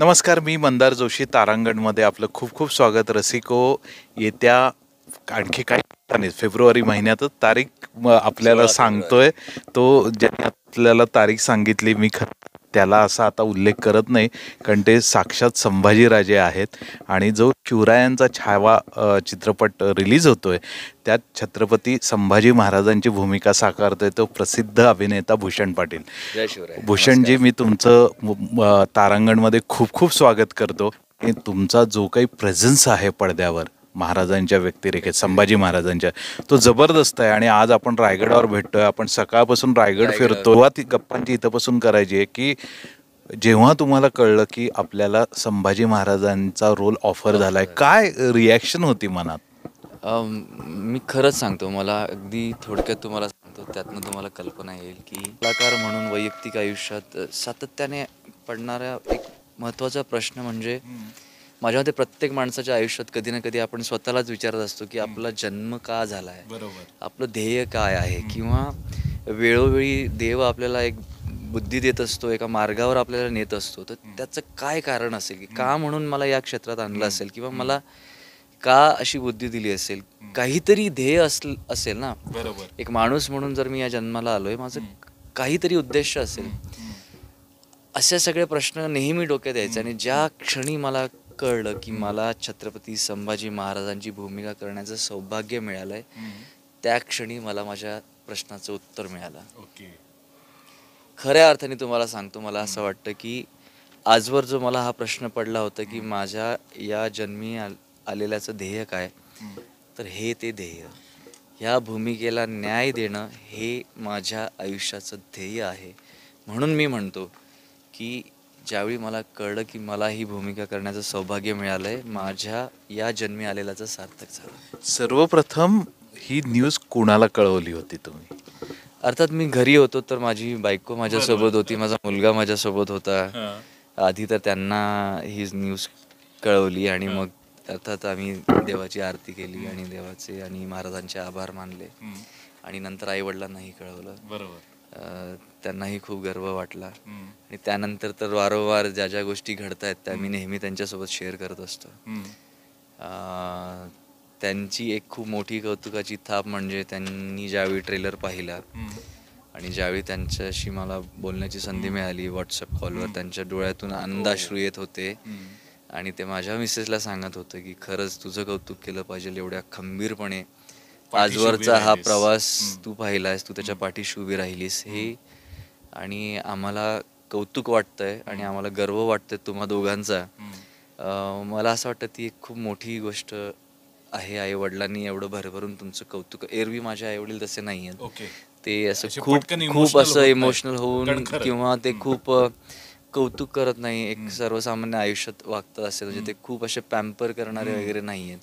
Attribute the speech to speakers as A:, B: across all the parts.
A: नमस्कार मी मंदार जोशी तारांगणमध्ये आपलं खूप खूप स्वागत रसिको येत्या आणखी काही फेब्रुवारी महिन्यातच तारीख आपल्याला सांगतोय तो ज्यांनी आपल्याला तारीख सांगितली मी खरं त्याला असा आता उल्लेख करत नाही कारण ते साक्षात संभाजीराजे आहेत आणि जो शिवरायांचा छावा चित्रपट रिलीज होतो आहे त्यात छत्रपती संभाजी महाराजांची भूमिका साकारतोय तो प्रसिद्ध अभिनेता भूषण पाटील भूषणजी मी तुमचं तारांगणमध्ये खूप खूप स्वागत करतो तुमचा जो काही प्रेझन्स आहे पडद्यावर महाराजांच्या व्यक्तिरेखेत संभाजी महाराजांच्या तो जबरदस्त आहे आणि आज आपण रायगडावर भेटतोय आपण सकाळपासून रायगड फिरतो ती गप्पांची इथंपासून करायची आहे की जेव्हा तुम्हाला कळलं की आपल्याला संभाजी महाराजांचा रोल ऑफर झालाय काय रिॲक्शन होती मनात
B: मी खरंच सांगतो मला अगदी थोडक्यात तुम्हाला सांगतो त्यातनं तुम्हाला कल्पना येईल की कलाकार म्हणून वैयक्तिक आयुष्यात सातत्याने पडणारा एक महत्त्वाचा प्रश्न म्हणजे माझ्या मते प्रत्येक माणसाच्या आयुष्यात कधी ना कधी आपण स्वतःलाच विचारत असतो की आपला जन्म का झाला आहे बरोबर आपलं ध्येय काय आहे किंवा वेळोवेळी देव आपल्याला एक बुद्धी देत असतो एका मार्गावर आपल्याला नेत असतो तर त्याचं काय कारण असेल की का म्हणून मला या क्षेत्रात आणलं असेल किंवा मला का अशी बुद्धी दिली असेल काहीतरी ध्येय असेल असेल ना बरोबर एक माणूस म्हणून जर मी या जन्माला आलोय माझं काहीतरी उद्देश असेल असे सगळे प्रश्न नेहमी डोक्यात यायचे आणि ज्या क्षणी मला कळलं की मला छत्रपती संभाजी महाराजांची भूमिका करण्याचं सौभाग्य मिळालंय त्या क्षणी मला माझ्या प्रश्नाचं उत्तर मिळालं ओके खऱ्या अर्थाने तुम्हाला सांगतो मला असं वाटतं की आजवर जो मला हा प्रश्न पडला होता की माझ्या या जन्मी आलेल्याचं ध्येय काय तर हे ते ध्येय ह्या भूमिकेला न्याय देणं हे माझ्या आयुष्याचं ध्येय आहे म्हणून मी म्हणतो की ज्यावेळी मला कळलं की मला ही भूमिका करण्याचं सौभाग्य मिळालं आहे माझ्या या जन्मी आलेल्याचं सार्थक झालं
A: सर्वप्रथम ही न्यूज कोणाला कळवली होती तुम्ही अर्थात मी
B: घरी होतो तर माझी बायको माझ्यासोबत होती माझा मुलगा माझ्यासोबत होता आधी तर त्यांना ही न्यूज कळवली आणि मग अर्थात आम्ही देवाची आरती केली आणि देवाचे आणि महाराजांचे आभार मानले आणि नंतर आई वडिलांनाही कळवलं बरोबर त्यांनाही खूप गर्व वाटला आणि त्यानंतर तर वारंवार ज्या ज्या गोष्टी घडत आहेत त्या मी नेहमी त्यांच्यासोबत शेअर करत असतो त्यांची एक खूप मोठी कौतुकाची थाप म्हणजे त्यांनी ज्यावेळी ट्रेलर पाहिला आणि ज्यावेळी त्यांच्याशी मला बोलण्याची संधी मिळाली व्हॉट्सअप कॉलवर त्यांच्या डोळ्यातून आनंदाश्रू हो. येत होते आणि ते माझ्या मिसेसला सांगत होतं की खरंच तुझं कौतुक केलं पाहिजे एवढ्या खंबीरपणे आजवरचा हा प्रवास तू पाहिलास तू त्याच्या पाठीशी उभी राहिलीस हे आणि आम्हाला कौतुक वाटतंय आणि आम्हाला गर्व वाटतंय तुम्हा दोघांचा मला असं वाटतं ती एक खूप मोठी गोष्ट आहे आई वडिलांनी एवढं भरभरून तुमचं कौतुक एरवी माझ्या आई वडील तसे नाही आहेत ते असं खूप खूप असं इमोशनल होऊन किंवा ते खूप कौतुक करत नाही एक सर्वसामान्य आयुष्यात वागतात असे म्हणजे ते खूप असे पॅम्पर करणारे वगैरे नाही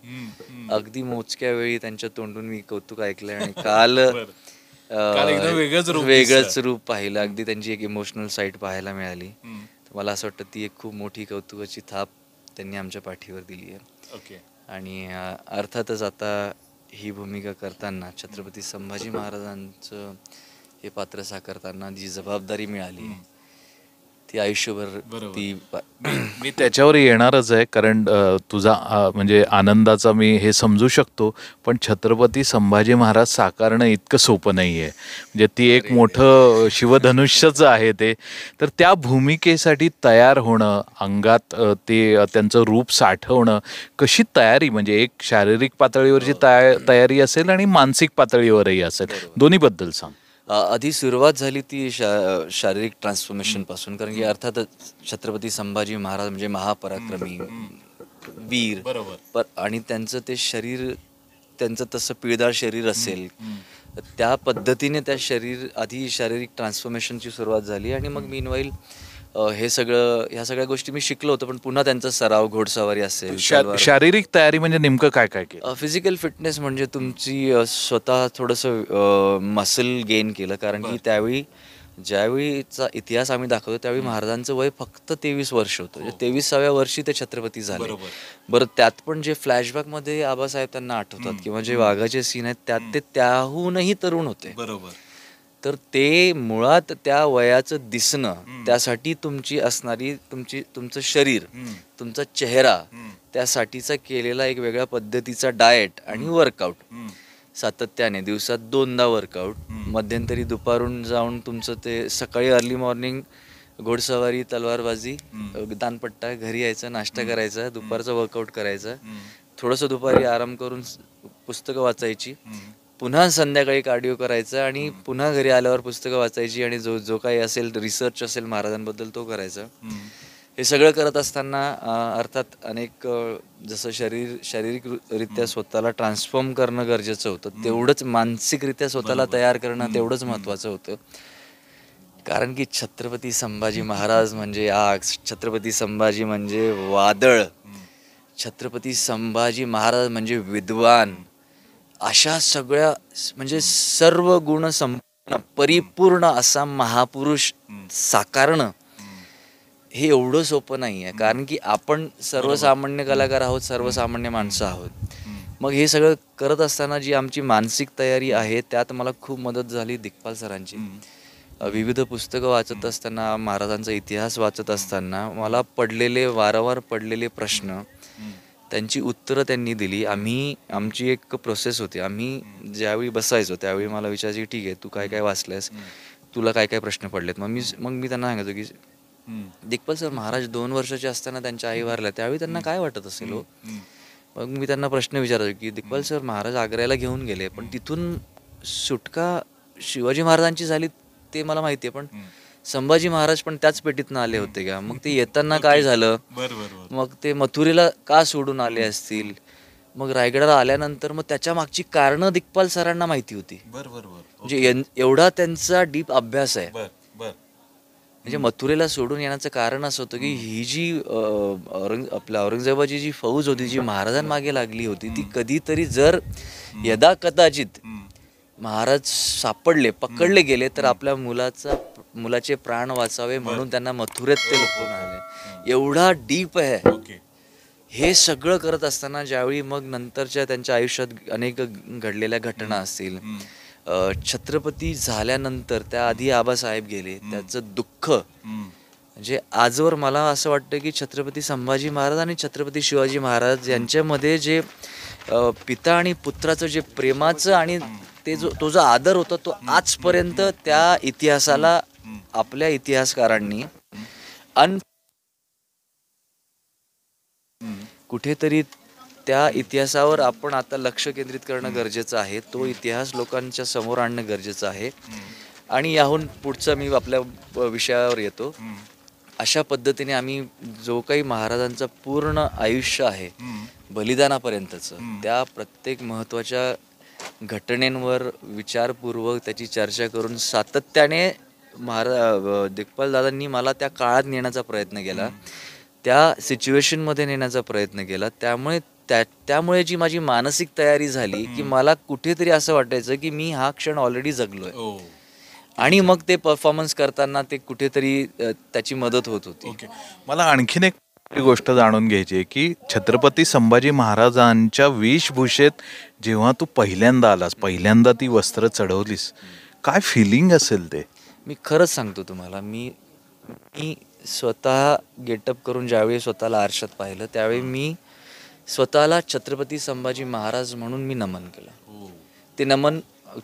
B: अगदी मोजक्या वेळी त्यांच्या तोंडून मी कौतुक ऐकलंय आणि काल वेगळंच रूप पाहिलं अगदी त्यांची एक इमोशनल साईट पाहायला मिळाली मला असं वाटतं ती एक खूप मोठी कौतुकाची थाप त्यांनी आमच्या पाठीवर दिली आहे ओके आणि अर्थातच आता ही भूमिका करताना छत्रपती संभाजी महाराजांचं हे पात्र साकारताना जी जबाबदारी मिळाली ती आयुष्यभर ती
A: मी त्याच्यावर येणारच आहे कारण तुझा म्हणजे आनंदाचा मी हे समजू शकतो पण छत्रपती संभाजी महाराज साकारणं इतकं सोपं नाही आहे म्हणजे ती एक मोठं शिवधनुष्यच आहे ते तर त्या भूमिकेसाठी तयार होणं अंगात ते त्यांचं रूप साठवणं कशी तयारी म्हणजे एक शारीरिक पातळीवरची हो. तया तयारी असेल आणि मानसिक पातळीवरही असेल दोन्हीबद्दल सांग
B: आधी सुरुवात झाली ती शा शारीरिक पासून कारण की अर्थातच छत्रपती संभाजी महाराज म्हणजे महापराक्रमी वीर बरोबर आणि त्यांचं ते शरीर त्यांचं तसं पिळदार शरीर असेल त्या पद्धतीने त्या शरीर आधी शारीरिक ट्रान्सफॉर्मेशनची सुरुवात झाली आणि मग मीनवाईल हे सगळं ह्या सगळ्या गोष्टी मी शिकलो होतो पण पुन्हा त्यांचा सराव घोडसवारी असेल शारीरिक
A: तयारी म्हणजे नेमकं काय काय
B: केलं फिजिकल फिटनेस म्हणजे तुमची स्वतः थोडस मसल गेन केलं कारण की त्यावेळी ज्यावेळीचा इतिहास आम्ही दाखवतो त्यावेळी महाराजांचं वय फक्त तेवीस वर्ष होतं म्हणजे हो. तेवीसाव्या वर्षी ते छत्रपती झाले बरं त्यात पण जे फ्लॅशबॅक मध्ये आबासाहेब त्यांना आठवतात किंवा जे वाघाचे सीन आहेत त्यात ते त्याहूनही तरुण होते बरोबर तर ते मुळात त्या वयाचं दिसणं त्यासाठी तुमची असणारी तुमची तुमचं शरीर तुमचा चेहरा त्यासाठीचा केलेला एक वेगळ्या पद्धतीचा डाएट आणि वर्कआउट सातत्याने दिवसात दोनदा वर्कआउट मध्यंतरी दुपारून जाऊन तुमचं ते सकाळी अर्ली मॉर्निंग घोडसवारी तलवारबाजी दानपट्टा घरी यायचं नाश्ता करायचा दुपारचा वर्कआउट करायचा थोडस दुपारी आराम करून पुस्तकं वाचायची पुन्हा संध्याकाळी कार्डिओ करायचं आणि पुन्हा घरी आल्यावर पुस्तकं वाचायची आणि जो जो काही असेल रिसर्च असेल महाराजांबद्दल तो करायचा हे सगळं करत असताना अर्थात अनेक जसं शरीर शारीरिकरित्या स्वतःला ट्रान्सफॉर्म करणं गरजेचं होतं तेवढंच मानसिकरित्या स्वतःला तयार करणं तेवढंच महत्त्वाचं होतं कारण की छत्रपती संभाजी महाराज म्हणजे आग छत्रपती संभाजी म्हणजे वादळ छत्रपती संभाजी महाराज म्हणजे विद्वान अशा सगळ्या म्हणजे सर्व गुण संपन्न परिपूर्ण असा महापुरुष साकारणं हे एवढं सोपं नाही आहे कारण की आपण सर्वसामान्य कलाकार आहोत सर्वसामान्य माणसं आहोत मग हे सगळं करत असताना जी आमची मानसिक तयारी आहे त्यात मला खूप मदत झाली दिग्पाल सरांची विविध पुस्तकं वाचत असताना महाराजांचा इतिहास वाचत असताना मला पडलेले वारंवार पडलेले प्रश्न त्यांची उत्तरं त्यांनी दिली आम्ही आमची एक प्रोसेस होती आम्ही ज्यावेळी बसायचो त्यावेळी मला विचारायची ठीक आहे तू काय काय वाचलंयस तुला काय काय प्रश्न पडलेत मग मी मग मी त्यांना सांगायचो की दिग्पाल सर महाराज दोन वर्षाचे असताना त्यांच्या आई वारल्या त्यावेळी त्यांना काय वाटत असेल हो? मग मी त्यांना प्रश्न विचारायचो की दिग्पाल सर महाराज आग्र्याला घेऊन गेले पण तिथून सुटका शिवाजी महाराजांची झाली ते मला माहिती आहे पण संभाजी महाराज पण त्याच पेटीतनं आले होते का मग ते येताना काय झालं मग ते मथुरेला का सोडून आले असतील मग रायगडाला आल्यानंतर मग त्याच्या मागची कारण दिग्पाल सरांना माहिती होती
A: म्हणजे
B: एवढा त्यांचा डीप अभ्यास आहे म्हणजे मथुरेला सोडून येण्याचं कारण असं होतं की ही जी औरंग आपल्या औरंगजेबाची जी फौज होती जी महाराजांमागे लागली होती ती कधीतरी जर यदा कदाचित महाराज सापडले पकडले गेले तर आपल्या मुलाचा मुलाचे प्राण वाचावे म्हणून त्यांना मथुरेत ते हो, हो, लपून हो. आले एवढा डीप आहे हे सगळं करत असताना ज्यावेळी मग नंतरच्या त्यांच्या आयुष्यात अनेक घडलेल्या घटना असतील छत्रपती झाल्यानंतर त्या आधी आबासाहेब गेले त्याचं दुःख
C: म्हणजे
B: आजवर मला असं वाटतं की छत्रपती संभाजी महाराज आणि छत्रपती शिवाजी महाराज यांच्यामध्ये जे पिता आणि पुत्राचं जे प्रेमाचं आणि ते जो तो जो आदर होता तो आजपर्यंत त्या इतिहासाला आपल्या इतिहासकारांनी अन कुठेतरी त्या इतिहासावर आपण आता लक्ष केंद्रित करणं गरजेचं आहे तो इतिहास लोकांच्या समोर आणणं गरजेचं आहे आणि याहून पुढचा मी आपल्या विषयावर येतो अशा पद्धतीने आम्ही जो काही महाराजांचं पूर्ण आयुष्य आहे बलिदानापर्यंतच त्या प्रत्येक महत्वाच्या घटनेंवर विचारपूर्वक त्याची चर्चा करून सातत्याने महारा दादांनी मला त्या काळात नेण्याचा प्रयत्न केला त्या सिच्युएशनमध्ये नेण्याचा प्रयत्न केला त्यामुळे त्या त्यामुळे जी माझी मानसिक तयारी झाली की मला कुठेतरी असं वाटायचं की मी हा क्षण ऑलरेडी जगलोय हो. आणि मग ते परफॉर्मन्स करताना ते कुठेतरी त्याची मदत होत होती
A: मला आणखीन एक गोष्ट जाणून घ्यायची आहे की छत्रपती संभाजी महाराजांच्या वेशभूषेत जेव्हा तू पहिल्यांदा आलास पहिल्यांदा ती वस्त्र चढवलीस काय फिलिंग असेल ते मी खरंच सांगतो तुम्हाला मी मी स्वतः गेटअप करून ज्यावेळी
B: स्वतःला आरशात पाहिलं त्यावेळी मी स्वतःला छत्रपती संभाजी महाराज म्हणून मी नमन केलं हो. ते नमन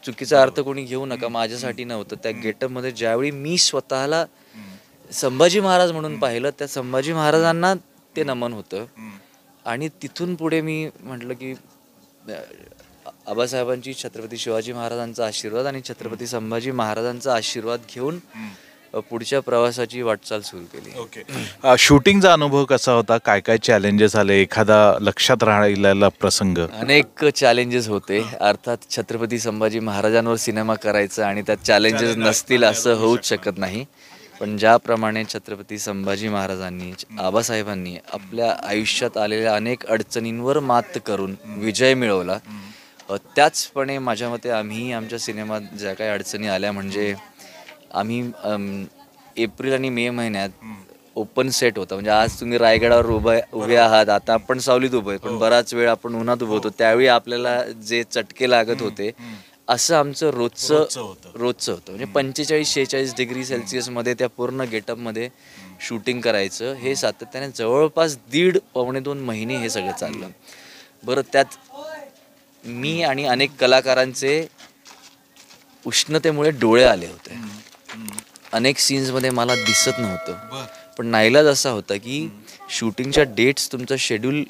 B: चुकीचा अर्थ कोणी घेऊ नका माझ्यासाठी नव्हतं त्या गेटअपमध्ये ज्यावेळी मी स्वतःला संभाजी महाराज म्हणून पाहिलं त्या संभाजी महाराजांना ते नमन होतं आणि तिथून पुढे मी म्हटलं की आबासाहेबांची छत्रपती शिवाजी महाराजांचा आशीर्वाद आणि छत्रपती संभाजी महाराजांचा आशीर्वाद घेऊन पुढच्या प्रवासाची वाटचाल सुरू केली ओके
A: शूटिंगचा अनुभव कसा होता काय काय चॅलेंजेस आले एखादा लक्षात राहिलेला प्रसंग
B: अनेक चॅलेंजेस होते अर्थात छत्रपती संभाजी महाराजांवर सिनेमा करायचा आणि त्यात चॅलेंजेस नसतील असं होऊच शकत नाही पण ज्याप्रमाणे छत्रपती संभाजी महाराजांनी आबासाहेबांनी आपल्या आयुष्यात आलेल्या अनेक अडचणींवर मात करून विजय मिळवला त्याचपणे माझ्या मते आम्ही आमच्या सिनेमात ज्या काही अडचणी आल्या म्हणजे आम्ही एप्रिल आणि मे महिन्यात ओपन सेट होता म्हणजे आज तुम्ही रायगडावर उभे उभे आहात आता आपण सावलीत उभं आहे पण हो. बराच वेळ आपण उन्हात उभं होतो हो. त्यावेळी आपल्याला जे चटके लागत होते असं आमचं रोजचं रोजचं होतं म्हणजे पंचेचाळीस शेहेचाळीस डिग्री सेल्सिअसमध्ये त्या पूर्ण गेटअपमध्ये शूटिंग करायचं हे सातत्याने जवळपास दीड पावणे दोन महिने हे सगळं चाललं बरं त्यात मी आणि अनेक कलाकारांचे उष्णतेमुळे डोळे आले होते अनेक सीन्समध्ये मला दिसत नव्हतं पण नाईलाज असा होता की शूटिंगच्या डेट्स तुमचं शेड्यूल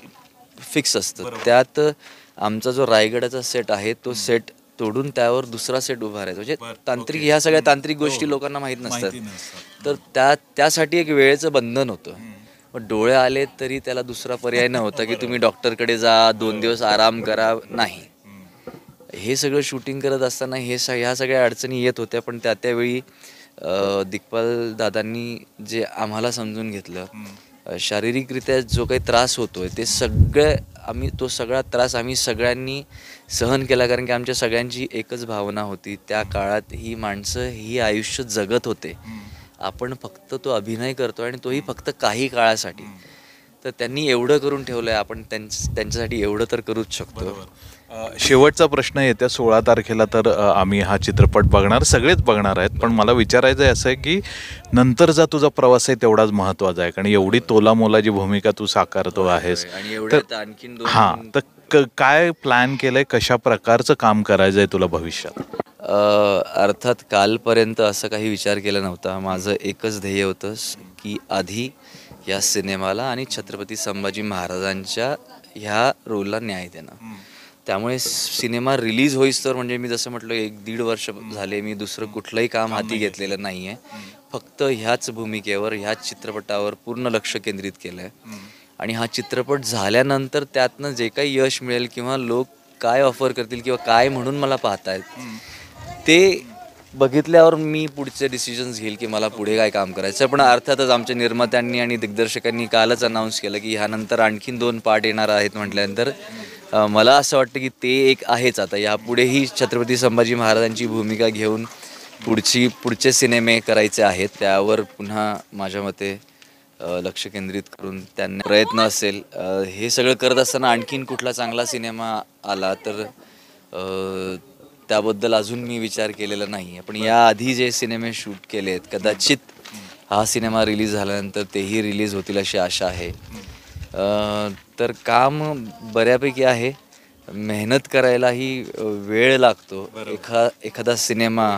B: फिक्स असतं त्यात आमचा जो रायगडाचा सेट आहे तो सेट तोडून त्यावर दुसरा सेट उभारायचा म्हणजे तांत्रिक ह्या सगळ्या तांत्रिक हो, गोष्टी हो. लोकांना माहीत नसतात तर त्या त्यासाठी एक वेळेचं बंधन होतं पण डोळे आले तरी त्याला दुसरा पर्याय नव्हता की तुम्ही डॉक्टरकडे जा दोन दिवस आराम करा नाही हे सगळं शूटिंग करत असताना हे स ह्या सगळ्या अडचणी येत होत्या पण त्या त्यावेळी दिग्पाल दादांनी जे आम्हाला समजून घेतलं शारीरिकरित्या जो काही त्रास होतोय ते सगळं आम्ही तो सगळा त्रास आम्ही सगळ्यांनी सहन केला कारण की आमच्या सगळ्यांची एकच भावना होती त्या काळात ही माणसं ही आयुष्य जगत होते आपण फक्त तो अभिनय करतो आणि तोही फक्त काही काळासाठी तर त्यांनी एवढं करून ठेवलंय आपण त्यांच्यासाठी एवढं तर करूच शकतो
A: शेवटचा प्रश्न येत्या सोळा तारखेला तर आम्ही हा चित्रपट बघणार सगळेच बघणार आहेत पण मला विचारायचं आहे असं आहे की नंतरचा तुझा प्रवास आहे तेवढाच महत्त्वाचा आहे कारण एवढी तोलामोलाची भूमिका तू साकारतो आहेस तर आणखीन तर काय प्लॅन केलंय कशा प्रकारचं काम करायचंय तुला भविष्यात
B: अर्थात कालपर्यंत असं काही विचार केला नव्हता माझं एकच ध्येय होतं की आधी या सिनेमाला आणि छत्रपती संभाजी महाराजांच्या ह्या रोलला न्याय देणं त्यामुळे सिनेमा रिलीज होईस तर म्हणजे मी जसं म्हटलं एक दीड वर्ष झाले मी दुसरं कुठलंही काम हाती घेतलेलं नाही आहे फक्त ह्याच भूमिकेवर ह्याच चित्रपटावर पूर्ण लक्ष केंद्रित केलं आहे आणि हा चित्रपट झाल्यानंतर त्यातनं जे काही यश मिळेल किंवा लोक काय ऑफर करतील किंवा काय म्हणून मला पाहतायत ते बघितल्यावर मी पुढचे डिसिजन्स घेईल की मला पुढे काय काम करायचं पण अर्थातच आमच्या निर्मात्यांनी आणि दिग्दर्शकांनी कालच अनाऊन्स केलं की ह्यानंतर आणखीन दोन पार्ट येणार आहेत म्हटल्यानंतर मला असं वाटतं की ते एक आहेच आता यापुढेही छत्रपती संभाजी महाराजांची भूमिका घेऊन पुढची पुढचे सिनेमे करायचे आहेत त्यावर पुन्हा माझ्या मते लक्ष केंद्रित करून त्यांना प्रयत्न असेल हे सगळं करत असताना आणखीन कुठला चांगला सिनेमा आला तर त्याबद्दल अजून मी विचार केलेला नाही आहे पण याआधी जे सिनेमे शूट केले आहेत कदाचित हा सिनेमा रिलीज झाल्यानंतर तेही रिलीज होतील अशी आशा आहे तर काम बऱ्यापैकी आहे मेहनत करायलाही वेळ लागतो एखा एखादा सिनेमा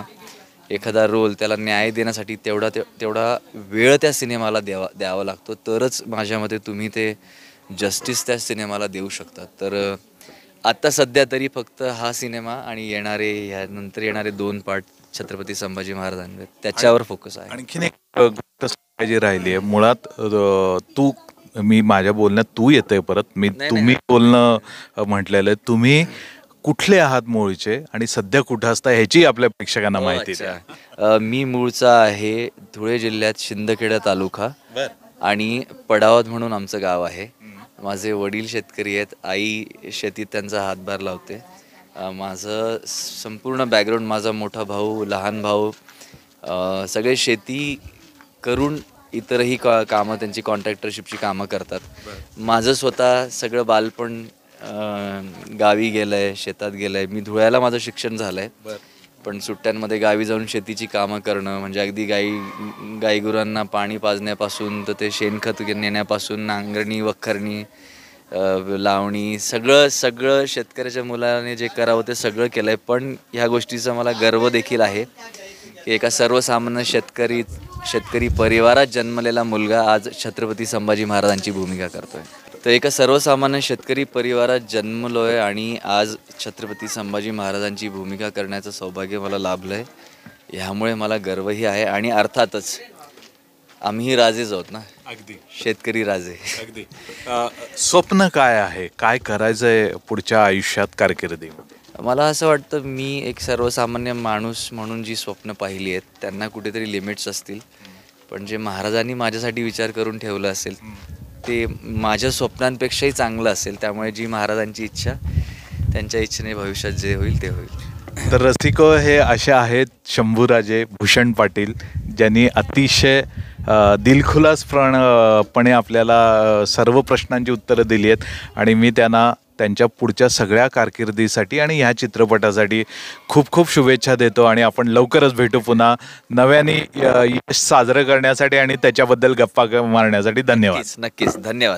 B: एखादा रोल त्याला न्याय देण्यासाठी तेवढा ते तेवढा वेळ त्या सिनेमाला द्यावा द्यावा लागतो तरच माझ्या मते तुम्ही ते जस्टिस त्या सिनेमाला देऊ शकतात तर आता सध्या तरी फक्त हा सिनेमा आणि येणारे यानंतर येणारे दोन पार्ट छत्रपती संभाजी महाराजांवर
A: त्याच्यावर फोकस आहे आणखीन एक गोष्ट सांगायची राहिली आहे मुळात तू मी माझ्या बोलण्यात तू येतोय परत मी तुम्ही बोलणं म्हटलेलं आहे तुम्ही कुठले आहात मूळचे आणि सध्या कुठं असता ह्याची आपल्या प्रेक्षकांना हो, माहिती
C: आहे
A: मी
B: मूळचा आहे धुळे जिल्ह्यात शिंदखेडा तालुका आणि पडावत म्हणून आमचं गाव आहे माझे वडील शेतकरी आहेत आई शेतीत त्यांचा हातभार लावते माझं संपूर्ण बॅकग्राऊंड माझा मोठा भाऊ लहान भाऊ सगळे शेती करून इतरही का कामं त्यांची कॉन्ट्रॅक्टरशिपची कामं करतात माझं स्वतः सगळं बालपण गावी गेलं आहे शेतात गेलं आहे मी धुळ्याला माझं शिक्षण झालं आहे पण सुट्ट्यांमध्ये गावी जाऊन शेतीची कामं करणं म्हणजे अगदी गाई गाईगुरांना पाणी पाजण्यापासून तर ते शेणखत नेण्यापासून नांगरणी वखरणी लावणी सगळं सगळं शेतकऱ्याच्या मुलाने जे करावं ते सगळं केलं आहे पण ह्या गोष्टीचा मला गर्व देखील आहे की एका सर्वसामान्य शेतकरी शेतकरी परिवारात जन्मलेला मुलगा आज छत्रपती संभाजी महाराजांची भूमिका करतो आहे तर एका सर्वसामान्य शेतकरी परिवारात जन्मलो आहे आणि आज छत्रपती संभाजी महाराजांची भूमिका करण्याचं सौभाग्य मला लाभलं आहे ह्यामुळे मला गर्वही आहे आणि अर्थातच आम्ही राजेच आहोत ना अगदी शेतकरी राजे अगदी
A: स्वप्न काय आहे काय करायचं आहे पुढच्या आयुष्यात कारकिर्दी
B: मला असं वाटतं मी एक सर्वसामान्य माणूस म्हणून जी स्वप्न पाहिली आहेत त्यांना कुठेतरी लिमिट्स असतील पण जे महाराजांनी माझ्यासाठी विचार करून ठेवलं असेल ते माझ्या स्वप्नांपेक्षाही चांगलं असेल त्यामुळे जी महाराजांची इच्छा त्यांच्या इच्छेने भविष्यात जे होईल ते होईल
A: तर रसिको हे असे आहेत शंभूराजे भूषण पाटील ज्यांनी अतिशय दिलखुलासप्रण पणे आपल्याला सर्व प्रश्नांची उत्तरं दिली आहेत आणि मी त्यांना त्यांच्या पुढच्या सगळ्या कारकिर्दीसाठी आणि ह्या चित्रपटासाठी खूप खूप शुभेच्छा देतो आणि आपण लवकरच भेटू पुन्हा नव्याने यश साजरं करण्यासाठी आणि त्याच्याबद्दल गप्पा मारण्यासाठी धन्यवाद नक्कीच धन्यवाद